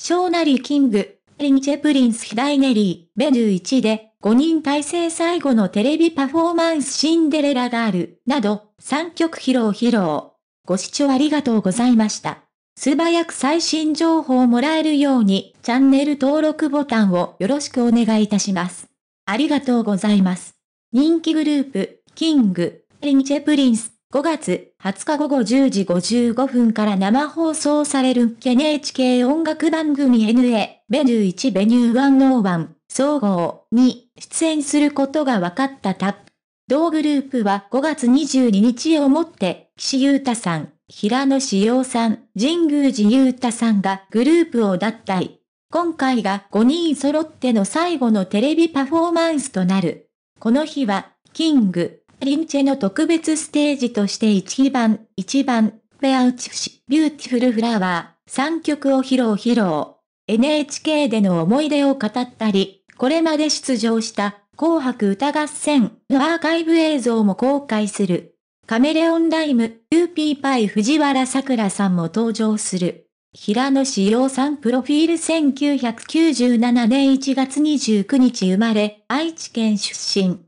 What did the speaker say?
小なりキング、リンチェプリンス・ヒダイネリー、ベル1で、5人体制最後のテレビパフォーマンスシンデレラガール、など、3曲披露披露。ご視聴ありがとうございました。素早く最新情報をもらえるように、チャンネル登録ボタンをよろしくお願いいたします。ありがとうございます。人気グループ、キング、リンチェプリンス、5月20日午後10時55分から生放送される NHK 音楽番組 NA ベニュー1ベニュー101総合に出演することが分かったタップ。同グループは5月22日をもって、岸優太さん、平野志陽さん、神宮寺優太さんがグループを脱退。今回が5人揃っての最後のテレビパフォーマンスとなる。この日は、キング、リンチェの特別ステージとして1番、1番、フェアウチフシ、ビューティフルフラワー、3曲を披露披露。NHK での思い出を語ったり、これまで出場した紅白歌合戦のアーカイブ映像も公開する。カメレオンライム、ユーピーパイ藤原さくらさんも登場する。平野志陽さんプロフィール1997年1月29日生まれ、愛知県出身。